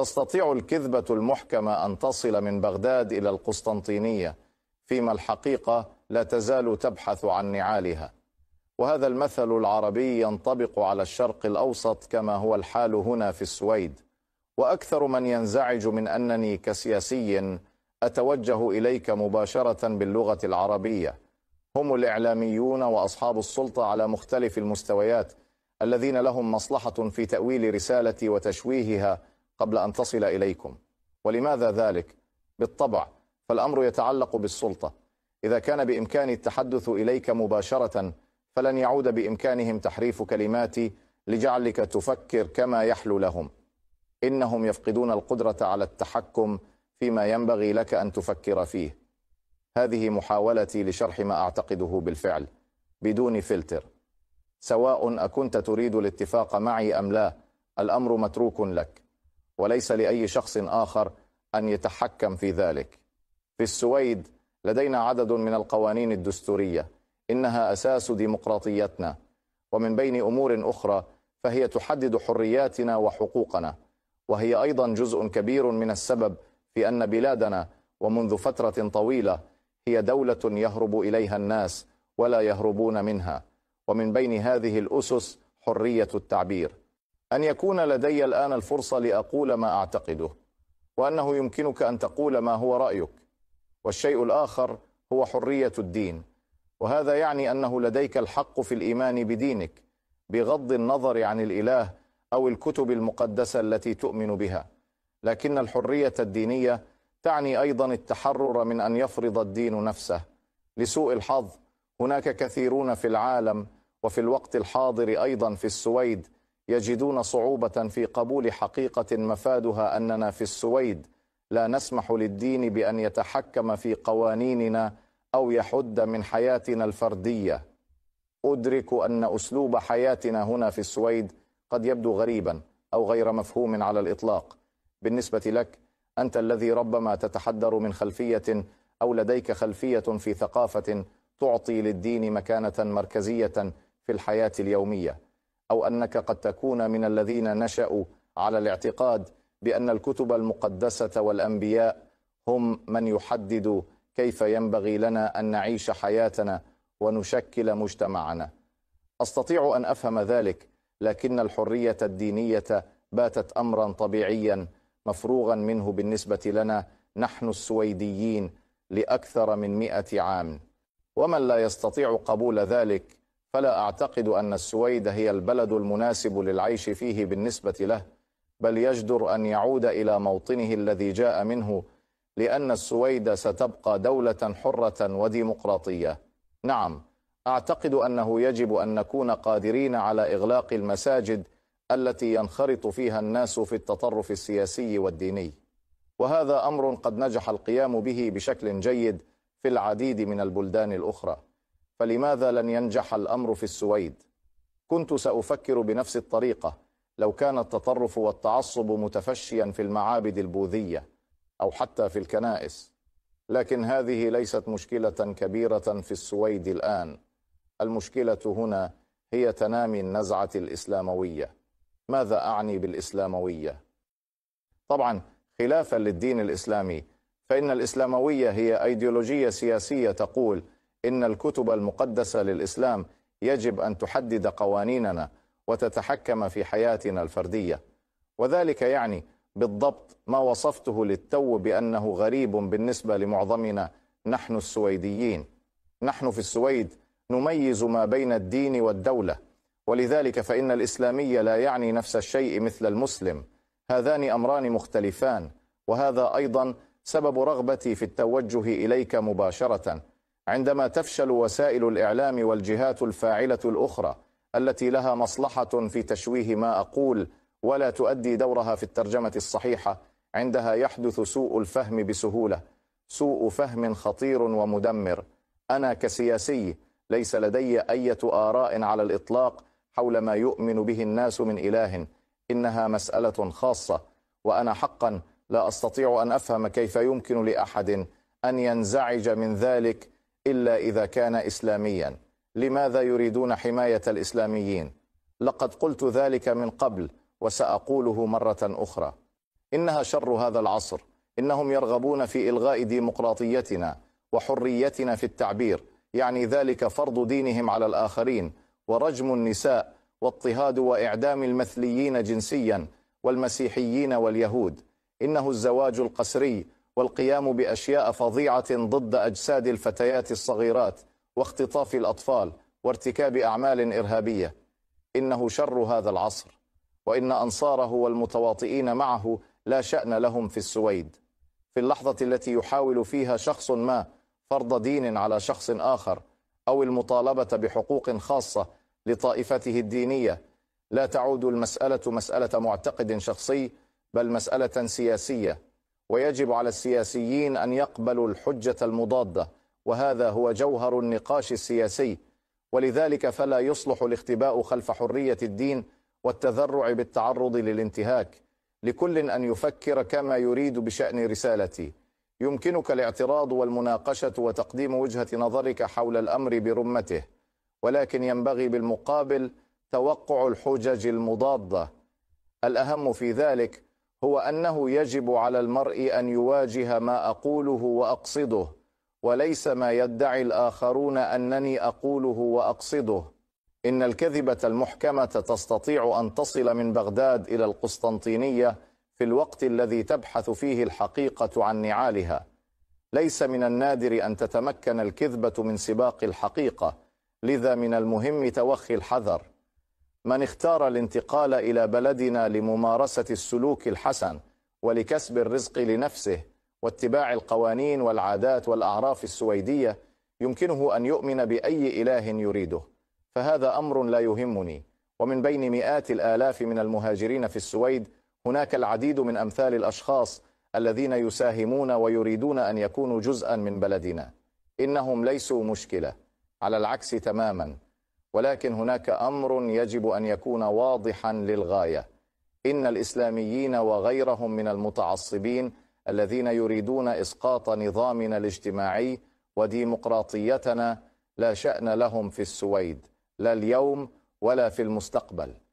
تستطيع الكذبة المحكمة أن تصل من بغداد إلى القسطنطينية فيما الحقيقة لا تزال تبحث عن نعالها وهذا المثل العربي ينطبق على الشرق الأوسط كما هو الحال هنا في السويد وأكثر من ينزعج من أنني كسياسي أتوجه إليك مباشرة باللغة العربية هم الإعلاميون وأصحاب السلطة على مختلف المستويات الذين لهم مصلحة في تأويل رسالتي وتشويهها قبل أن تصل إليكم ولماذا ذلك؟ بالطبع فالأمر يتعلق بالسلطة إذا كان بإمكاني التحدث إليك مباشرة فلن يعود بإمكانهم تحريف كلماتي لجعلك تفكر كما يحلو لهم إنهم يفقدون القدرة على التحكم فيما ينبغي لك أن تفكر فيه هذه محاولتي لشرح ما أعتقده بالفعل بدون فلتر سواء أكنت تريد الاتفاق معي أم لا الأمر متروك لك وليس لأي شخص آخر أن يتحكم في ذلك في السويد لدينا عدد من القوانين الدستورية إنها أساس ديمقراطيتنا ومن بين أمور أخرى فهي تحدد حرياتنا وحقوقنا وهي أيضا جزء كبير من السبب في أن بلادنا ومنذ فترة طويلة هي دولة يهرب إليها الناس ولا يهربون منها ومن بين هذه الأسس حرية التعبير أن يكون لدي الآن الفرصة لأقول ما أعتقده وأنه يمكنك أن تقول ما هو رأيك والشيء الآخر هو حرية الدين وهذا يعني أنه لديك الحق في الإيمان بدينك بغض النظر عن الإله أو الكتب المقدسة التي تؤمن بها لكن الحرية الدينية تعني أيضا التحرر من أن يفرض الدين نفسه لسوء الحظ هناك كثيرون في العالم وفي الوقت الحاضر أيضا في السويد يجدون صعوبة في قبول حقيقة مفادها أننا في السويد لا نسمح للدين بأن يتحكم في قوانيننا أو يحد من حياتنا الفردية أدرك أن أسلوب حياتنا هنا في السويد قد يبدو غريبا أو غير مفهوم على الإطلاق بالنسبة لك أنت الذي ربما تتحدر من خلفية أو لديك خلفية في ثقافة تعطي للدين مكانة مركزية في الحياة اليومية أو أنك قد تكون من الذين نشأوا على الاعتقاد بأن الكتب المقدسة والأنبياء هم من يحدد كيف ينبغي لنا أن نعيش حياتنا ونشكل مجتمعنا أستطيع أن أفهم ذلك لكن الحرية الدينية باتت أمرا طبيعيا مفروغا منه بالنسبة لنا نحن السويديين لأكثر من مئة عام ومن لا يستطيع قبول ذلك فلا أعتقد أن السويد هي البلد المناسب للعيش فيه بالنسبة له بل يجدر أن يعود إلى موطنه الذي جاء منه لأن السويد ستبقى دولة حرة وديمقراطية نعم أعتقد أنه يجب أن نكون قادرين على إغلاق المساجد التي ينخرط فيها الناس في التطرف السياسي والديني وهذا أمر قد نجح القيام به بشكل جيد في العديد من البلدان الأخرى فلماذا لن ينجح الأمر في السويد؟ كنت سأفكر بنفس الطريقة لو كان التطرف والتعصب متفشيا في المعابد البوذية أو حتى في الكنائس لكن هذه ليست مشكلة كبيرة في السويد الآن المشكلة هنا هي تنامي النزعة الإسلاموية ماذا أعني بالإسلاموية؟ طبعا خلافا للدين الإسلامي فإن الإسلاموية هي أيديولوجية سياسية تقول إن الكتب المقدسة للإسلام يجب أن تحدد قوانيننا وتتحكم في حياتنا الفردية وذلك يعني بالضبط ما وصفته للتو بأنه غريب بالنسبة لمعظمنا نحن السويديين نحن في السويد نميز ما بين الدين والدولة ولذلك فإن الإسلامي لا يعني نفس الشيء مثل المسلم هذان أمران مختلفان وهذا أيضا سبب رغبتي في التوجه إليك مباشرةً عندما تفشل وسائل الإعلام والجهات الفاعلة الأخرى التي لها مصلحة في تشويه ما أقول ولا تؤدي دورها في الترجمة الصحيحة عندها يحدث سوء الفهم بسهولة سوء فهم خطير ومدمر أنا كسياسي ليس لدي أية آراء على الإطلاق حول ما يؤمن به الناس من إله إنها مسألة خاصة وأنا حقا لا أستطيع أن أفهم كيف يمكن لأحد أن ينزعج من ذلك إلا إذا كان إسلاميا لماذا يريدون حماية الإسلاميين؟ لقد قلت ذلك من قبل وسأقوله مرة أخرى إنها شر هذا العصر إنهم يرغبون في إلغاء ديمقراطيتنا وحريتنا في التعبير يعني ذلك فرض دينهم على الآخرين ورجم النساء واضطهاد وإعدام المثليين جنسيا والمسيحيين واليهود إنه الزواج القسري والقيام بأشياء فظيعة ضد أجساد الفتيات الصغيرات واختطاف الأطفال وارتكاب أعمال إرهابية إنه شر هذا العصر وإن أنصاره والمتواطئين معه لا شأن لهم في السويد في اللحظة التي يحاول فيها شخص ما فرض دين على شخص آخر أو المطالبة بحقوق خاصة لطائفته الدينية لا تعود المسألة مسألة معتقد شخصي بل مسألة سياسية ويجب على السياسيين أن يقبلوا الحجة المضادة وهذا هو جوهر النقاش السياسي ولذلك فلا يصلح الاختباء خلف حرية الدين والتذرع بالتعرض للانتهاك لكل أن يفكر كما يريد بشأن رسالتي يمكنك الاعتراض والمناقشة وتقديم وجهة نظرك حول الأمر برمته ولكن ينبغي بالمقابل توقع الحجج المضادة الأهم في ذلك هو أنه يجب على المرء أن يواجه ما أقوله وأقصده وليس ما يدعي الآخرون أنني أقوله وأقصده إن الكذبة المحكمة تستطيع أن تصل من بغداد إلى القسطنطينية في الوقت الذي تبحث فيه الحقيقة عن نعالها ليس من النادر أن تتمكن الكذبة من سباق الحقيقة لذا من المهم توخي الحذر من اختار الانتقال إلى بلدنا لممارسة السلوك الحسن ولكسب الرزق لنفسه واتباع القوانين والعادات والأعراف السويدية يمكنه أن يؤمن بأي إله يريده فهذا أمر لا يهمني ومن بين مئات الآلاف من المهاجرين في السويد هناك العديد من أمثال الأشخاص الذين يساهمون ويريدون أن يكونوا جزءا من بلدنا إنهم ليسوا مشكلة على العكس تماما ولكن هناك امر يجب ان يكون واضحا للغايه ان الاسلاميين وغيرهم من المتعصبين الذين يريدون اسقاط نظامنا الاجتماعي وديمقراطيتنا لا شان لهم في السويد لا اليوم ولا في المستقبل